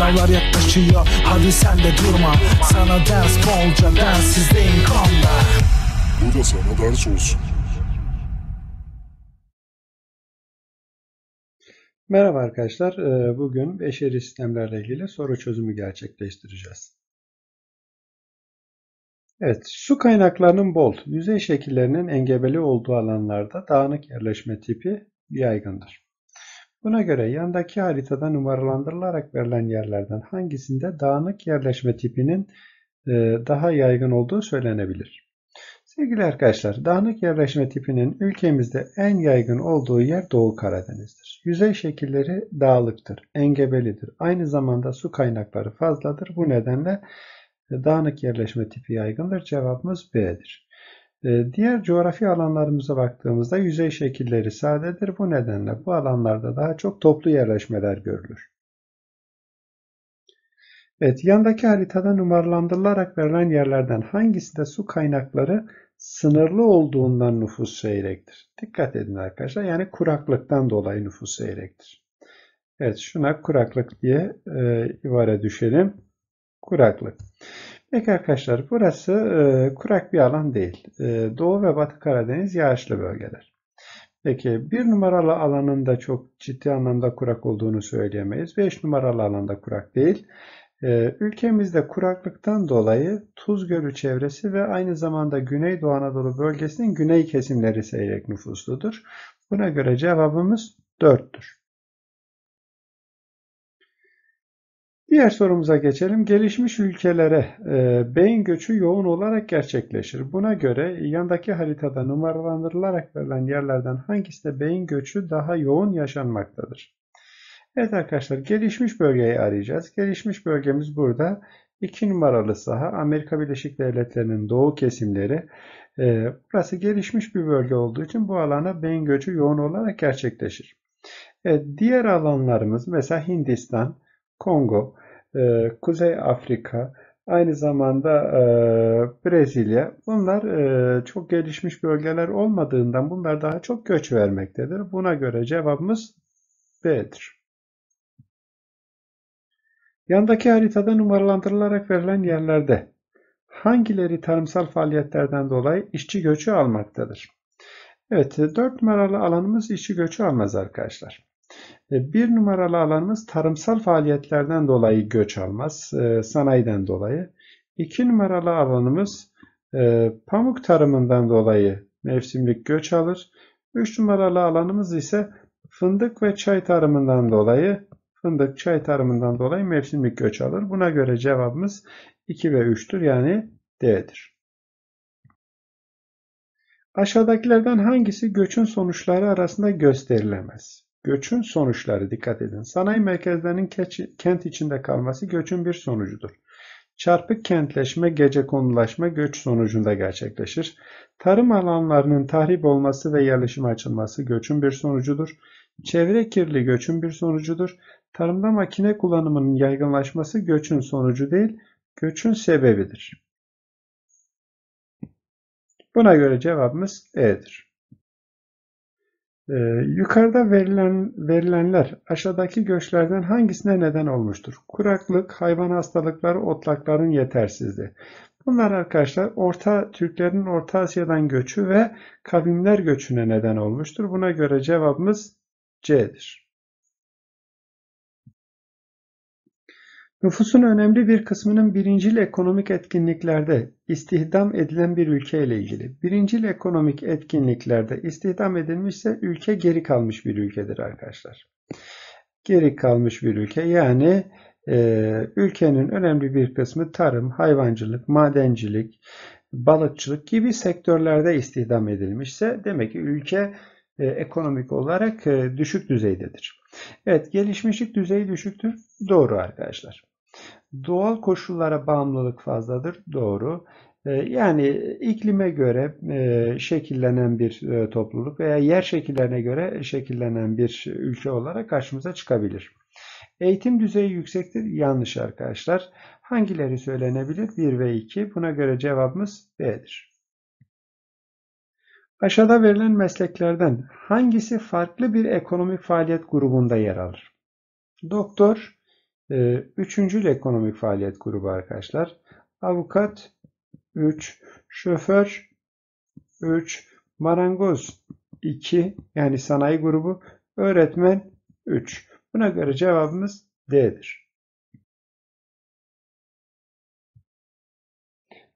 Sınavlar yaklaşıyor hadi sen de durma Sana ders bolca densizdeyim kanla Bu da sana ders olsun Merhaba arkadaşlar. Ee, bugün beşeri sistemlerle ilgili soru çözümü gerçekleştireceğiz. Evet, su kaynaklarının bol, yüzey şekillerinin engebeli olduğu alanlarda dağınık yerleşme tipi yaygındır. Buna göre yandaki haritada numaralandırılarak verilen yerlerden hangisinde dağınık yerleşme tipinin e, daha yaygın olduğu söylenebilir. Sevgili arkadaşlar, dağınık yerleşme tipinin ülkemizde en yaygın olduğu yer Doğu Karadeniz'dir. Yüzey şekilleri dağlıktır, engebelidir. Aynı zamanda su kaynakları fazladır. Bu nedenle e, dağınık yerleşme tipi yaygındır. Cevabımız B'dir. Ee, diğer coğrafi alanlarımıza baktığımızda yüzey şekilleri sadedir. Bu nedenle bu alanlarda daha çok toplu yerleşmeler görülür. Evet, yandaki haritada numaralandırılarak verilen yerlerden hangisinde su kaynakları sınırlı olduğundan nüfus seyrektir? Dikkat edin arkadaşlar. Yani kuraklıktan dolayı nüfus seyrektir. Evet, şuna kuraklık diye e, ibare düşelim. Kuraklık. Peki arkadaşlar burası e, kurak bir alan değil. E, Doğu ve Batı Karadeniz yağışlı bölgeler. Peki bir numaralı alanın da çok ciddi anlamda kurak olduğunu söyleyemeyiz. Beş numaralı alanda kurak değil. E, ülkemizde kuraklıktan dolayı Tuz Gölü çevresi ve aynı zamanda Güneydoğu Anadolu bölgesinin güney kesimleri seyrek nüfusludur. Buna göre cevabımız 4'tür. Diğer sorumuza geçelim. Gelişmiş ülkelere e, beyin göçü yoğun olarak gerçekleşir. Buna göre yandaki haritada numaralandırılarak verilen yerlerden hangisinde beyin göçü daha yoğun yaşanmaktadır? Evet arkadaşlar gelişmiş bölgeyi arayacağız. Gelişmiş bölgemiz burada. 2 numaralı saha Amerika Birleşik Devletleri'nin doğu kesimleri. E, burası gelişmiş bir bölge olduğu için bu alana beyin göçü yoğun olarak gerçekleşir. E, diğer alanlarımız mesela Hindistan, Kongo, e, Kuzey Afrika, aynı zamanda e, Brezilya bunlar e, çok gelişmiş bölgeler olmadığından bunlar daha çok göç vermektedir. Buna göre cevabımız B'dir. Yandaki haritada numaralandırılarak verilen yerlerde hangileri tarımsal faaliyetlerden dolayı işçi göçü almaktadır? Evet 4 numaralı alanımız işçi göçü almaz arkadaşlar. Bir numaralı alanımız tarımsal faaliyetlerden dolayı göç almaz, e, sanayiden dolayı. İki numaralı alanımız e, pamuk tarımından dolayı mevsimlik göç alır. Üç numaralı alanımız ise fındık ve çay tarımından dolayı fındık çay tarımından dolayı mevsimlik göç alır. Buna göre cevabımız 2 ve 3'tür yani D'dir. Aşağıdakilerden hangisi göçün sonuçları arasında gösterilemez? Göçün sonuçları dikkat edin. Sanayi merkezlerinin kent içinde kalması göçün bir sonucudur. Çarpık kentleşme, gece konulaşma göç sonucunda gerçekleşir. Tarım alanlarının tahrip olması ve yerleşim açılması göçün bir sonucudur. Çevre kirli göçün bir sonucudur. Tarımda makine kullanımının yaygınlaşması göçün sonucu değil, göçün sebebidir. Buna göre cevabımız E'dir. Ee, yukarıda verilen verilenler aşağıdaki göçlerden hangisine neden olmuştur? Kuraklık, hayvan hastalıkları, otlakların yetersizliği. Bunlar arkadaşlar Orta Türklerin Orta Asya'dan göçü ve kavimler göçüne neden olmuştur. Buna göre cevabımız C'dir. Nüfusun önemli bir kısmının birincil ekonomik etkinliklerde istihdam edilen bir ülke ile ilgili. Birincil ekonomik etkinliklerde istihdam edilmişse ülke geri kalmış bir ülkedir arkadaşlar. Geri kalmış bir ülke yani e, ülkenin önemli bir kısmı tarım, hayvancılık, madencilik, balıkçılık gibi sektörlerde istihdam edilmişse demek ki ülke e, ekonomik olarak e, düşük düzeydedir. Evet gelişmişlik düzeyi düşüktür. Doğru arkadaşlar. Doğal koşullara bağımlılık fazladır. Doğru. Ee, yani iklime göre e, şekillenen bir e, topluluk veya yer şekillerine göre şekillenen bir ülke olarak karşımıza çıkabilir. Eğitim düzeyi yüksektir. Yanlış arkadaşlar. Hangileri söylenebilir? 1 ve 2. Buna göre cevabımız B'dir. Aşağıda verilen mesleklerden hangisi farklı bir ekonomik faaliyet grubunda yer alır? Doktor, ee, üçüncül ekonomik faaliyet grubu arkadaşlar. Avukat 3, şoför 3, marangoz 2 yani sanayi grubu, öğretmen 3. Buna göre cevabımız D'dir.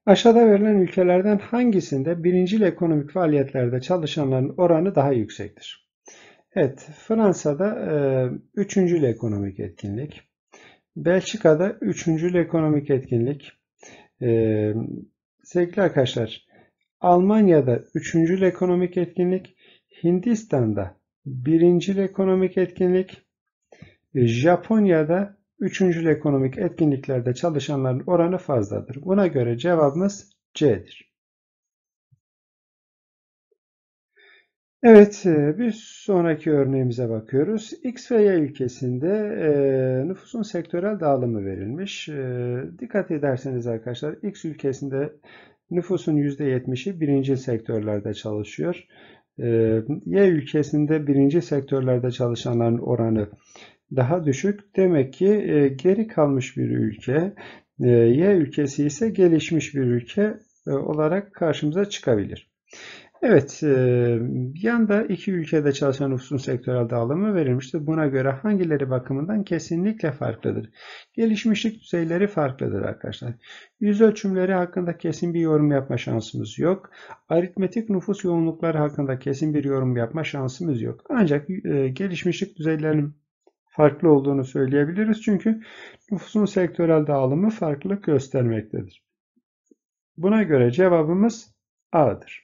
Aşağıda verilen ülkelerden hangisinde birincil ekonomik faaliyetlerde çalışanların oranı daha yüksektir? Evet, Fransa'da e, üçüncül ekonomik etkinlik, Belçika'da üçüncü ekonomik etkinlik. Ee, sevgili arkadaşlar, Almanya'da üçüncü ekonomik etkinlik, Hindistan'da birinci ekonomik etkinlik, e, Japonya'da üçüncü ekonomik etkinliklerde çalışanların oranı fazladır. Buna göre cevabımız C'dir. Evet, e, bir sonraki örneğimize bakıyoruz. X ve Y ülkesinde e, nüfusun sektörel dağılımı verilmiş. E, dikkat ederseniz arkadaşlar, X ülkesinde nüfusun %70'i birinci sektörlerde çalışıyor. E, y ülkesinde birinci sektörlerde çalışanların oranı daha düşük. Demek ki e, geri kalmış bir ülke, e, Y ülkesi ise gelişmiş bir ülke e, olarak karşımıza çıkabilir. Evet, e, bir yanda iki ülkede çalışan nüfusun sektörel dağılımı verilmiştir. Buna göre hangileri bakımından kesinlikle farklıdır? Gelişmişlik düzeyleri farklıdır arkadaşlar. Yüz ölçümleri hakkında kesin bir yorum yapma şansımız yok. Aritmetik nüfus yoğunlukları hakkında kesin bir yorum yapma şansımız yok. Ancak e, gelişmişlik düzeylerinin farklı olduğunu söyleyebiliriz. Çünkü nüfusun sektörel dağılımı farklılık göstermektedir. Buna göre cevabımız A'dır.